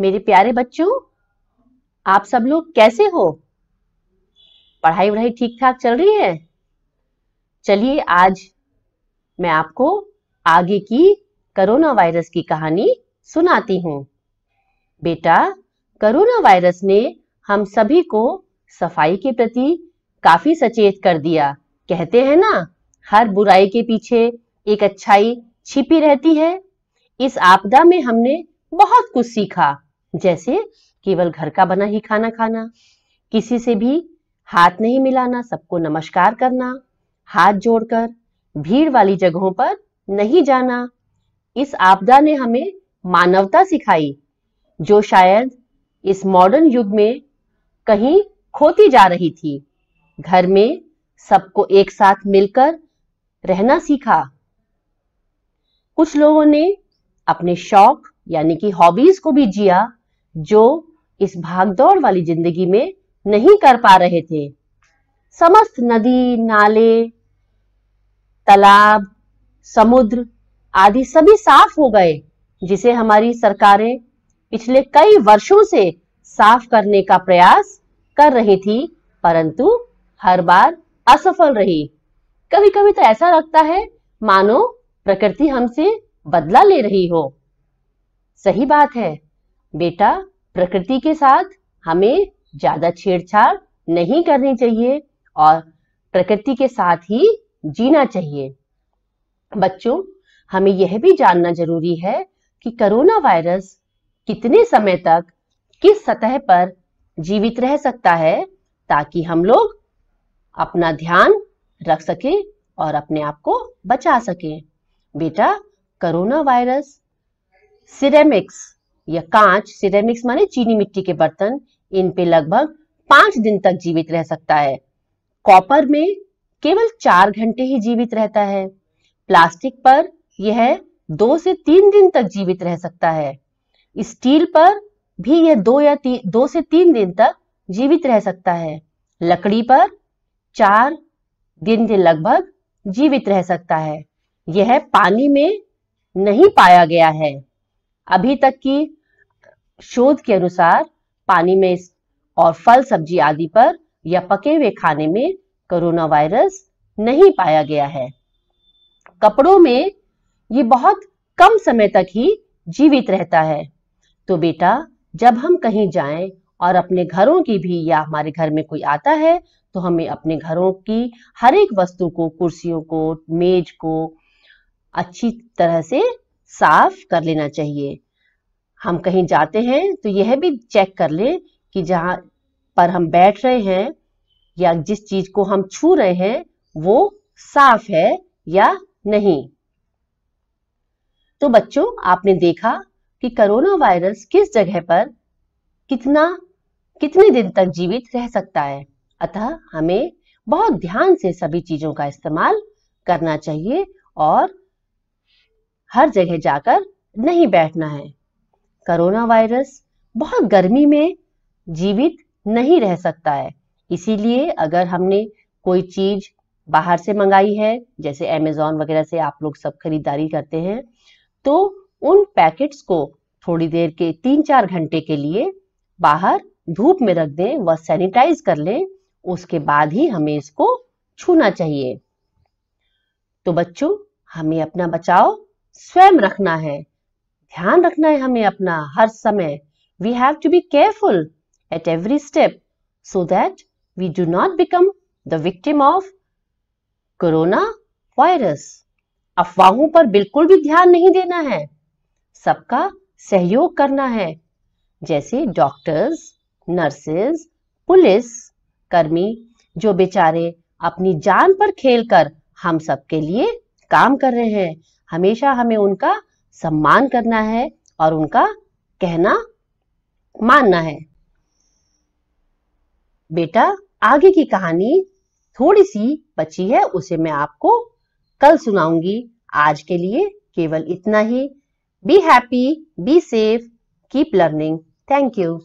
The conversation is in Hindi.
मेरे प्यारे बच्चों आप सब लोग कैसे हो पढ़ाई वढ़ाई ठीक ठाक चल रही है चलिए आज मैं आपको आगे की कोरोना वायरस की कहानी सुनाती हूँ बेटा कोरोना वायरस ने हम सभी को सफाई के प्रति काफी सचेत कर दिया कहते हैं ना हर बुराई के पीछे एक अच्छाई छिपी रहती है इस आपदा में हमने बहुत कुछ सीखा जैसे केवल घर का बना ही खाना खाना किसी से भी हाथ नहीं मिलाना सबको नमस्कार करना हाथ जोड़कर भीड़ वाली जगहों पर नहीं जाना इस आपदा ने हमें मानवता सिखाई जो शायद इस मॉडर्न युग में कहीं खोती जा रही थी घर में सबको एक साथ मिलकर रहना सीखा कुछ लोगों ने अपने शौक यानी कि हॉबीज को भी जिया जो इस भागदौड़ वाली जिंदगी में नहीं कर पा रहे थे समस्त नदी नाले तालाब समुद्र आदि सभी साफ हो गए जिसे हमारी सरकारें पिछले कई वर्षों से साफ करने का प्रयास कर रही थी परंतु हर बार असफल रही कभी कभी तो ऐसा लगता है मानो प्रकृति हमसे बदला ले रही हो सही बात है बेटा प्रकृति के साथ हमें ज्यादा छेड़छाड़ नहीं करनी चाहिए और प्रकृति के साथ ही जीना चाहिए बच्चों हमें यह भी जानना जरूरी है कि कोरोना वायरस कितने समय तक किस सतह पर जीवित रह सकता है ताकि हम लोग अपना ध्यान रख सके और अपने आप को बचा सके बेटा कोरोना वायरस सिरेमिक्स या कांच सिरेमिक्स माने चीनी मिट्टी के बर्तन इन पे लगभग पांच दिन तक जीवित रह सकता है कॉपर में केवल चार घंटे ही जीवित रहता है प्लास्टिक पर यह दो से तीन दिन तक जीवित रह सकता है स्टील पर भी यह दो या ती, दो से तीन दिन तक जीवित रह सकता है लकड़ी पर चार दिन के लगभग जीवित रह सकता है यह पानी में नहीं पाया गया है अभी तक की शोध के अनुसार पानी में और फल सब्जी आदि पर या पके हुए खाने में कोरोना वायरस नहीं पाया गया है कपड़ों में ये बहुत कम समय तक ही जीवित रहता है तो बेटा जब हम कहीं जाएं और अपने घरों की भी या हमारे घर में कोई आता है तो हमें अपने घरों की हर एक वस्तु को कुर्सियों को मेज को अच्छी तरह से साफ कर लेना चाहिए हम कहीं जाते हैं तो यह भी चेक कर ले कि जहां पर हम बैठ रहे हैं या जिस चीज को हम छू रहे हैं वो साफ है या नहीं तो बच्चों आपने देखा कि कोरोना वायरस किस जगह पर कितना कितने दिन तक जीवित रह सकता है अतः हमें बहुत ध्यान से सभी चीजों का इस्तेमाल करना चाहिए और हर जगह जाकर नहीं बैठना है कोरोना वायरस बहुत गर्मी में जीवित नहीं रह सकता है इसीलिए अगर हमने कोई चीज बाहर से मंगाई है जैसे अमेजोन वगैरह से आप लोग सब खरीदारी करते हैं तो उन पैकेट्स को थोड़ी देर के तीन चार घंटे के लिए बाहर धूप में रख दें व सैनिटाइज कर लें उसके बाद ही हमें इसको छूना चाहिए तो बच्चों हमें अपना बचाव स्वयं रखना है ध्यान रखना है हमें अपना हर समय we have to be careful at every step so that we do not become the victim of corona virus अफवाहों पर बिल्कुल भी ध्यान नहीं देना है सबका सहयोग करना है जैसे डॉक्टर्स नर्सेस पुलिस कर्मी जो बेचारे अपनी जान पर खेलकर हम सबके लिए काम कर रहे हैं हमेशा हमें उनका सम्मान करना है और उनका कहना मानना है बेटा आगे की कहानी थोड़ी सी बची है उसे मैं आपको कल सुनाऊंगी आज के लिए केवल इतना ही be happy be safe keep learning thank you